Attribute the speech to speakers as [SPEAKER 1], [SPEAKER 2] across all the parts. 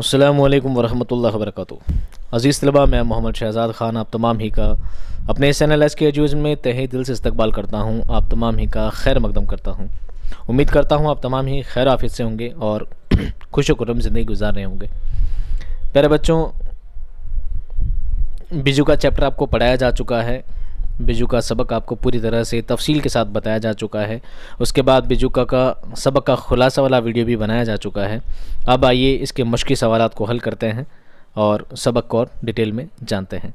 [SPEAKER 1] असलम वरहमल वर्क अज़ीज़ तलबा मैं मोहम्मद शहजाद ख़ान आप तमाम ही का अपने इस एन एल एस के एजूज में तहे दिल से इस्तकबाल करता हूँ आप तमाम ही का खैर मकदम करता हूँ उम्मीद करता हूँ आप तमाम ही खैर आफिस से होंगे और खुश वुरम ज़िंदगी गुजार रहे होंगे प्यारे बच्चों बिजू का चैप्टर आपको पढ़ाया जा चुका है बिजू का सबक आपको पूरी तरह से तफसील के साथ बताया जा चुका है उसके बाद बिजू का का सबक का ख़ुलासा वाला वीडियो भी बनाया जा चुका है अब आइए इसके मुश्किल सवाल को हल करते हैं और सबक को और डिटेल में जानते हैं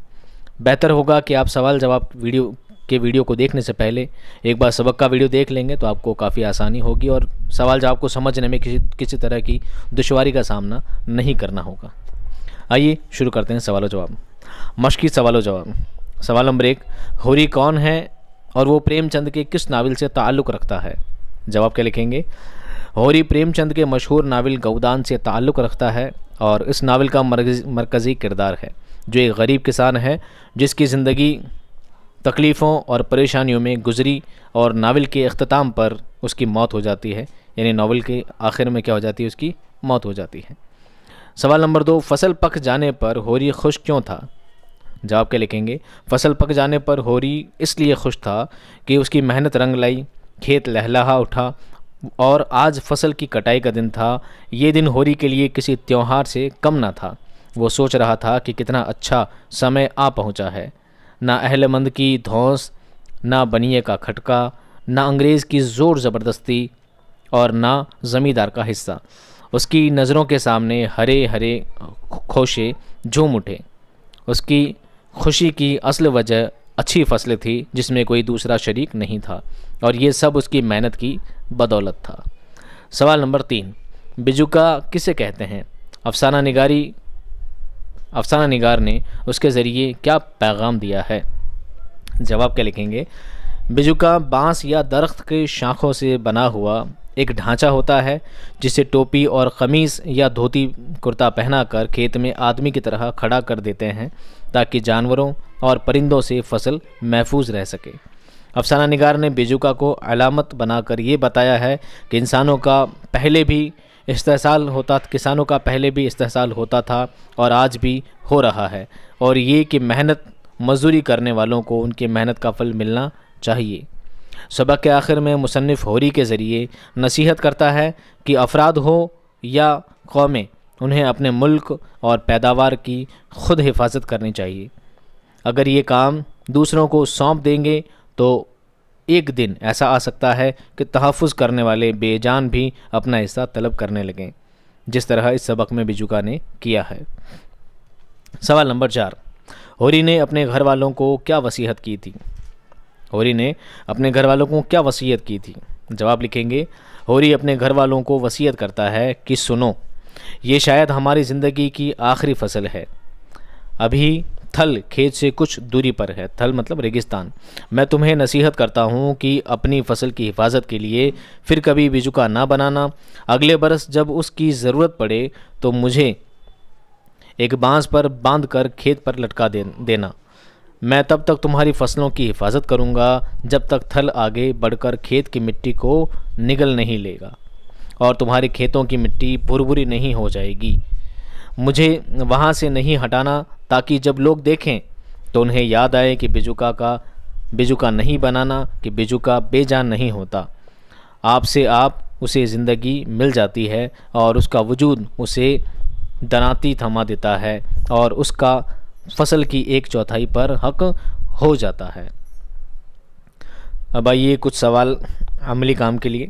[SPEAKER 1] बेहतर होगा कि आप सवाल जवाब वीडियो के वीडियो को देखने से पहले एक बार सबक का वीडियो देख लेंगे तो आपको काफ़ी आसानी होगी और सवाल जवाब को समझने में किसी किसी तरह की दुशारी का सामना नहीं करना होगा आइए शुरू करते हैं सवाल जवाब मश्की सवाल जवाब सवाल नंबर एक होरी कौन है और वो प्रेमचंद के किस नावल से ताल्लुक़ रखता है जवाब क्या लिखेंगे होरी प्रेमचंद के मशहूर नावल गौदान से ताल्लुक़ रखता है और इस नावल का मरकज़ी किरदार है जो एक गरीब किसान है जिसकी ज़िंदगी तकलीफ़ों और परेशानियों में गुजरी और नावल के अख्ताम पर उसकी मौत हो जाती है यानी नावल के आखिर में क्या हो जाती है उसकी मौत हो जाती है सवाल नंबर दो फसल पक जाने पर होरी खुश क्यों था जवाब क्या लिखेंगे फसल पक जाने पर होरी इसलिए खुश था कि उसकी मेहनत रंग लाई खेत लहलाहा उठा और आज फसल की कटाई का दिन था ये दिन होरी के लिए किसी त्यौहार से कम ना था वो सोच रहा था कि कितना अच्छा समय आ पहुंचा है ना अहलमंद की धौंस ना बनिए का खटका ना अंग्रेज़ की ज़ोर ज़बरदस्ती और ना ज़मींदार का हिस्सा उसकी नज़रों के सामने हरे हरे खोशे झूम उठे उसकी खुशी की असल वजह अच्छी फसल थी जिसमें कोई दूसरा शरीक नहीं था और ये सब उसकी मेहनत की बदौलत था सवाल नंबर तीन बिजुका किसे कहते हैं अफसाना निगारी अफसाना निगार ने उसके ज़रिए क्या पैगाम दिया है जवाब क्या लिखेंगे बिजुका बांस या दरख्त के शाखों से बना हुआ एक ढांचा होता है जिसे टोपी और कमीज़ या धोती कुर्ता पहनाकर खेत में आदमी की तरह खड़ा कर देते हैं ताकि जानवरों और परिंदों से फसल महफूज रह सके अफसाना निगार ने बेजुका को अलामत बनाकर ये बताया है कि इंसानों का पहले भी इस्तेसाल होता किसानों का पहले भी इस्तेसाल होता था और आज भी हो रहा है और ये कि मेहनत मजदूरी करने वालों को उनकी मेहनत का फल मिलना चाहिए सबक के आखिर में मुसनफ़ होरी के ज़रिए नसीहत करता है कि अफराद हो या कौमें उन्हें अपने मुल्क और पैदावार की खुद हिफाजत करनी चाहिए अगर ये काम दूसरों को सौंप देंगे तो एक दिन ऐसा आ सकता है कि तहफ़ करने वाले बेजान भी अपना हिस्सा तलब करने लगें जिस तरह इस सबक में बिजुका ने किया है सवाल नंबर चार होरी ने अपने घर वालों को क्या वसीहत की थी होरी ने अपने घर वालों को क्या वसीयत की थी जवाब लिखेंगे होरी अपने घर वालों को वसीयत करता है कि सुनो ये शायद हमारी ज़िंदगी की आखिरी फसल है अभी थल खेत से कुछ दूरी पर है थल मतलब रेगिस्तान मैं तुम्हें नसीहत करता हूँ कि अपनी फसल की हिफाजत के लिए फिर कभी बिजुका ना बनाना अगले बरस जब उसकी ज़रूरत पड़े तो मुझे एक बांस पर बांध कर खेत पर लटका दे, देना मैं तब तक तुम्हारी फसलों की हिफाजत करूंगा जब तक थल आगे बढ़कर खेत की मिट्टी को निगल नहीं लेगा और तुम्हारे खेतों की मिट्टी भुरभुरी नहीं हो जाएगी मुझे वहाँ से नहीं हटाना ताकि जब लोग देखें तो उन्हें याद आए कि बिजुका का बिजुका नहीं बनाना कि बिजुका बेजान नहीं होता आपसे आप उसे ज़िंदगी मिल जाती है और उसका वजूद उसे दनाती थमा देता है और उसका फसल की एक चौथाई पर हक हो जाता है अब आइए कुछ सवाल अमली काम के लिए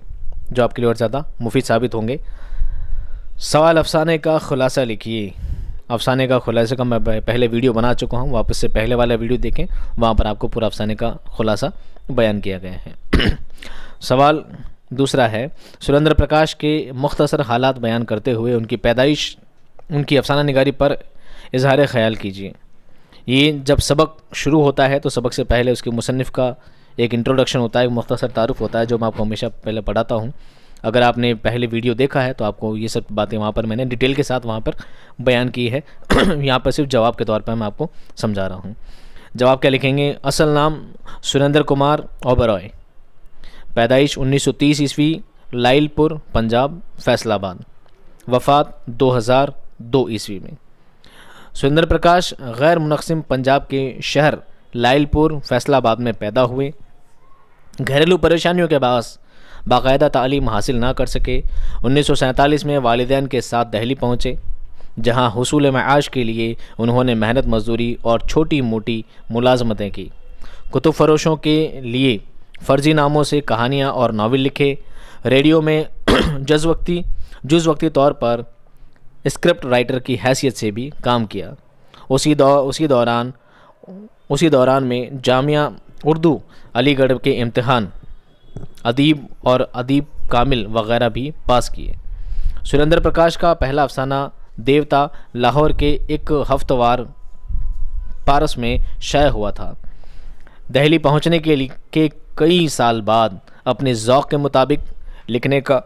[SPEAKER 1] जो आपके लिए और ज़्यादा मुफीद साबित होंगे सवाल अफसाने का खुलासा लिखिए अफसाने का खुलासे का मैं पहले वीडियो बना चुका हूँ वापस से पहले वाला वीडियो देखें वहाँ पर आपको पूरा अफसाने का खुलासा बयान किया गया है सवाल दूसरा है सुरेंद्र प्रकाश के मुख्तसर हालात बयान करते हुए उनकी पैदाइश उनकी अफसाना निगारी पर इजहार ख्याल कीजिए ये जब सबक शुरू होता है तो सबक से पहले उसके मुसनफ़ का एक इंट्रोडक्शन होता है एक मुख्तसर तारफ़ होता है जो मैं आपको हमेशा पहले पढ़ाता हूँ अगर आपने पहले वीडियो देखा है तो आपको ये सब बातें वहाँ पर मैंने डिटेल के साथ वहाँ पर बयान की है यहाँ पर सिर्फ जवाब के तौर पर मैं आपको समझा रहा हूँ जवाब क्या लिखेंगे असल नाम सुरेंद्र कुमार ओबरॉय पैदाइश 1930 ईस्वी लाइलपुर पंजाब फैसलाबाद वफात 2002 ईस्वी में सुरेंद्र प्रकाश गैर मुनसम पंजाब के शहर लाइलपुर फैसलाबाद में पैदा हुए घरेलू परेशानियों के बास बाकायदा तालीम हासिल ना कर सके उन्नीस में वालदान के साथ दहली पहुँचे जहाँ हसूल माश के लिए उन्होंने मेहनत मजदूरी और छोटी मोटी मुलाजमतें की कुतुब फरोशों के लिए फ़र्जी नामों से कहानियाँ और नावल लिखे रेडियो में जज वक्ती जुज वक्ती तौर पर स्क्रिप्ट राइटर की हैसियत से भी काम किया उसी दौ उसी दौरान उसी दौरान में जामिया उर्दू अलीगढ़ के इम्तहान अदीब और अदीब कामिल वगैरह भी पास किए सुरेंद्र प्रकाश का पहला अफसाना देवता लाहौर के एक हफ्तवार पारस में शय हुआ था दहली पहुंचने के लिए के कई साल बाद अपने ज़ौक़ के मुताबिक लिखने का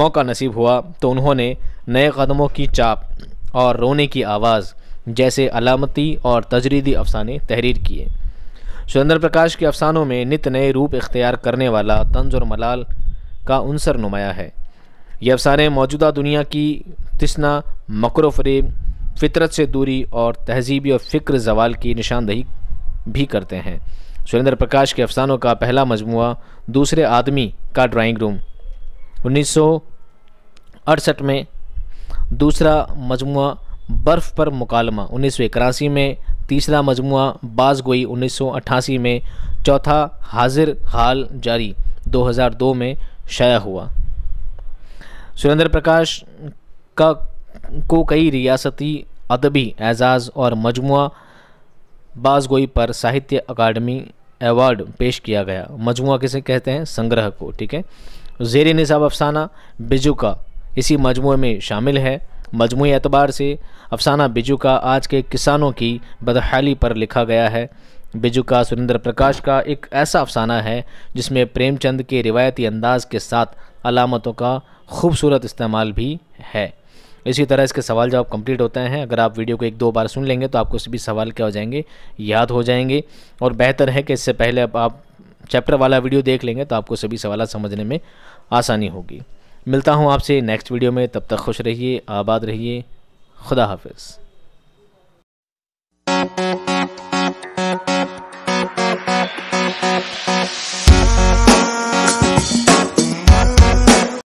[SPEAKER 1] मौका नसीब हुआ तो उन्होंने नए कदमों की चाप और रोने की आवाज़ जैसे अलामती और तजरीदी अफसाने तहरीर किए सुरेंद्र प्रकाश के अफसानों में नित नए रूप इख्तियार करने वाला तंज और मलाल का अनसर नुमाया है ये अफसाने मौजूदा दुनिया की तस्ना मकर फरेब फितरत से दूरी और तहजीबी और फ़िक्र जवाल की निशानदही भी करते हैं सुरेंद्र प्रकाश के अफसानों का पहला मजमु दूसरे आदमी का ड्राइंग रूम उन्नीस में दूसरा मजमु बर्फ़ पर मुकालमा उन्नीस में तीसरा मजमु बाज गोई उन्नीस में चौथा हाजिर हाल जारी 2002 में शाया हुआ सुरेंद्र प्रकाश का को कई रियासती अदबी एजाज़ और मजमु बाजगोई पर साहित्य अकादमी अवार्ड पेश किया गया मजमु किसे कहते हैं संग्रह को ठीक है जेर निसाब अफसाना बिजुका इसी मजमू में शामिल है मजमू एतबार से अफसाना बिजू का आज के किसानों की बदहाली पर लिखा गया है बिजू का सुरेंद्र प्रकाश का एक ऐसा अफसाना है जिसमें प्रेमचंद के रिवायती अंदाज के साथ अलामतों का खूबसूरत इस्तेमाल भी है इसी तरह इसके सवाल जवाब कंप्लीट होते हैं अगर आप वीडियो को एक दो बार सुन लेंगे तो आपको सभी सवाल क्या हो जाएंगे याद हो जाएंगे और बेहतर है कि इससे पहले अब आप चैप्टर वाला वीडियो देख लेंगे तो आपको सभी सवाल समझने में आसानी होगी मिलता हूँ आपसे नेक्स्ट वीडियो में तब तक खुश रहिए आबाद रहिए खुदा हाफिज़